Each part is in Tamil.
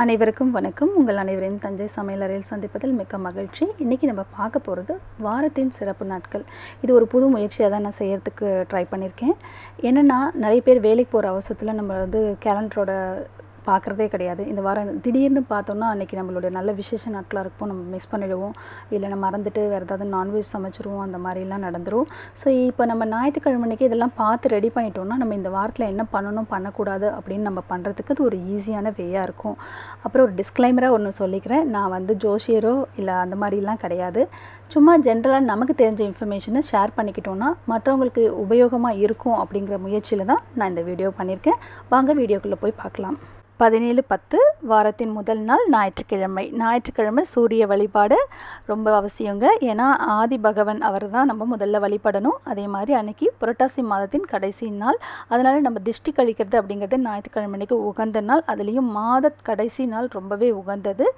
அனைவருக்கும் வணக்கம் உங்கள் அனைவரையும் தஞ்சை சமையலறையில் சந்திப்பதில் மிக்க மகிழ்ச்சி இன்றைக்கி நம்ம பார்க்க போகிறது வாரத்தின் சிறப்பு நாட்கள் இது ஒரு புது முயற்சியாக தான் நான் செய்கிறதுக்கு ட்ரை பண்ணியிருக்கேன் என்னென்னா நிறைய பேர் வேலைக்கு போகிற அவசரத்தில் நம்ம வந்து கேலண்டரோட பார்க்குறதே கிடையாது இந்த வாரம் திடீர்னு பார்த்தோம்னா அன்றைக்கி நம்மளுடைய நல்ல விசேஷ நாட்களாக இருக்கும் நம்ம மிஸ் பண்ணிவிடுவோம் நம்ம மறந்துட்டு வேறு ஏதாவது நான்வெஜ் சமைச்சிருவோம் அந்த மாதிரிலாம் நடந்துடும் ஸோ இப்போ நம்ம ஞாயிற்றுக்கிழமைக்கு இதெல்லாம் பார்த்து ரெடி பண்ணிட்டோம்னா நம்ம இந்த வாரத்தில் என்ன பண்ணணும் பண்ணக்கூடாது அப்படின்னு நம்ம பண்ணுறதுக்கு அது ஒரு ஈஸியான வேயாக இருக்கும் அப்புறம் ஒரு டிஸ்க்ளைமராக ஒன்று சொல்லிக்கிறேன் நான் வந்து ஜோஷியரோ இல்லை அந்த மாதிரிலாம் கிடையாது சும்மா ஜென்ரலாக நமக்கு தெரிஞ்ச இன்ஃபர்மேஷனை ஷேர் பண்ணிக்கிட்டோன்னா மற்றவங்களுக்கு உபயோகமாக இருக்கும் அப்படிங்கிற முயற்சியில் தான் நான் இந்த வீடியோ பண்ணியிருக்கேன் வாங்க வீடியோக்குள்ளே போய் பார்க்கலாம் பதினேழு பத்து வாரத்தின் முதல் நாள் ஞாயிற்றுக்கிழமை ஞாயிற்றுக்கிழமை சூரிய வழிபாடு ரொம்ப அவசியங்க ஏன்னா ஆதி பகவன் அவர் தான் நம்ம முதல்ல வழிபடணும் அதே மாதிரி அன்றைக்கி புரட்டாசி மாதத்தின் கடைசி நாள் அதனால் நம்ம திருஷ்டி கழிக்கிறது அப்படிங்கிறது ஞாயிற்றுக்கிழமை அன்னைக்கு உகந்த நாள் அதுலேயும் மாத கடைசி நாள் ரொம்பவே உகந்தது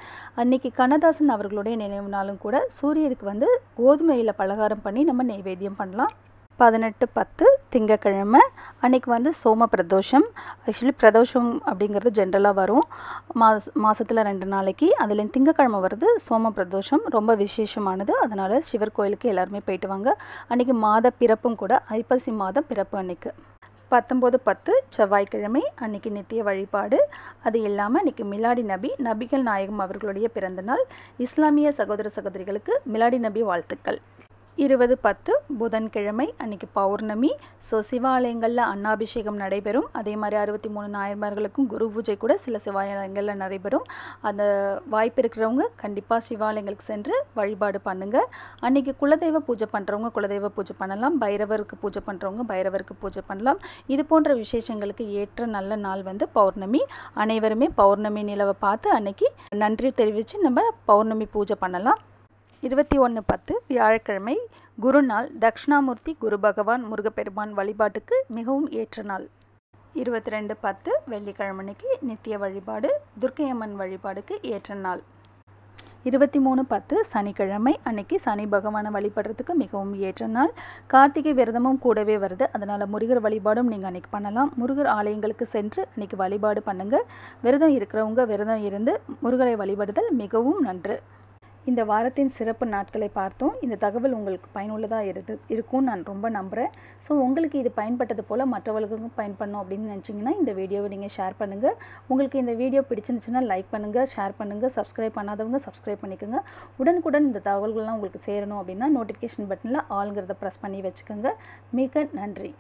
அன்றைக்கி கண்ணதாசன் அவர்களுடைய நினைவு நாளும் கூட சூரியனுக்கு வந்து கோதுமையில் பலகாரம் பண்ணி நம்ம நெய்வேத்தியம் பண்ணலாம் பதினெட்டு பத்து திங்கக்கிழமை அன்றைக்கி வந்து சோம பிரதோஷம் ஆக்சுவலி பிரதோஷம் அப்படிங்கிறது ஜென்ரலாக வரும் மாஸ் மாதத்தில் ரெண்டு நாளைக்கு அதில் திங்கக்கிழமை வருது சோம பிரதோஷம் ரொம்ப விசேஷமானது அதனால் சிவர் கோயிலுக்கு எல்லாருமே போயிட்டு வாங்க அன்றைக்கி மாத பிறப்பும் கூட ஐப்பசி மாதம் பிறப்பு அன்றைக்கு பத்தொம்போது பத்து செவ்வாய்க்கிழமை அன்னைக்கு நித்திய வழிபாடு அது இல்லாமல் அன்றைக்கி மிலாடி நபி நபிகள் நாயகம் அவர்களுடைய பிறந்தநாள் இஸ்லாமிய சகோதர சகோதரிகளுக்கு மிலாடி நபி வாழ்த்துக்கள் இருபது பத்து புதன்கிழமை அன்னைக்கு பௌர்ணமி ஸோ சிவாலயங்களில் அன்னாபிஷேகம் நடைபெறும் அதே மாதிரி அறுபத்தி மூணு நாயன்மார்களுக்கும் குரு பூஜை கூட சில சிவாலயங்களில் நடைபெறும் அந்த வாய்ப்பு இருக்கிறவங்க கண்டிப்பாக சிவாலயங்களுக்கு சென்று வழிபாடு பண்ணுங்கள் அன்னைக்கு குலதெய்வ பூஜை பண்ணுறவங்க குலதெய்வ பூஜை பண்ணலாம் பைரவருக்கு பூஜை பண்ணுறவங்க பைரவருக்கு பூஜை பண்ணலாம் இது போன்ற விசேஷங்களுக்கு ஏற்ற நல்ல நாள் வந்து பௌர்ணமி அனைவருமே பௌர்ணமி நிலவை பார்த்து அன்னைக்கு நன்றி தெரிவித்து நம்ம பௌர்ணமி பூஜை பண்ணலாம் இருபத்தி ஒன்று பத்து வியாழக்கிழமை குருநாள் தக்ஷணாமூர்த்தி குரு பகவான் முருகப்பெருமான் வழிபாட்டுக்கு மிகவும் ஏற்ற நாள் இருபத்தி ரெண்டு பத்து வெள்ளிக்கிழமைக்கு நித்திய வழிபாடு துர்க்கையம்மன் வழிபாடுக்கு ஏற்ற நாள் இருபத்தி மூணு பத்து சனிக்கிழமை அன்னைக்கு சனி பகவானை வழிபடுறதுக்கு மிகவும் ஏற்ற நாள் கார்த்திகை விரதமும் கூடவே வருது அதனால் முருகர் வழிபாடும் நீங்கள் அன்றைக்கி பண்ணலாம் முருகர் ஆலயங்களுக்கு சென்று அன்றைக்கி வழிபாடு பண்ணுங்கள் விரதம் இருக்கிறவங்க விரதம் இருந்து முருகரை வழிபடுதல் மிகவும் நன்று இந்த வாரத்தின் சிறப்பு நாட்களை பார்த்தோம் இந்த தகவல் உங்களுக்கு பயனுள்ளதாக இருது இருக்கும்னு நான் ரொம்ப நம்புகிறேன் ஸோ உங்களுக்கு இது பயன்பட்டது போல் மற்றவர்களுக்கும் பயன்படணும் அப்படின்னு நினச்சிங்கன்னா இந்த வீடியோவை நீங்கள் ஷேர் பண்ணுங்கள் உங்களுக்கு இந்த வீடியோ பிடிச்சிருந்துச்சுன்னா லைக் பண்ணுங்கள் ஷேர் பண்ணுங்கள் சப்ஸ்கிரைப் பண்ணாதவங்க சப்ஸ்கிரைப் பண்ணிக்கோங்க உடனுக்குடன் இந்த தகவல்கள்லாம் உங்களுக்கு சேரணும் அப்படின்னா நோட்டிஃபிகேஷன் பட்டனில் ஆளுங்கிறத ப்ரெஸ் பண்ணி வச்சுக்கோங்க மிக நன்றி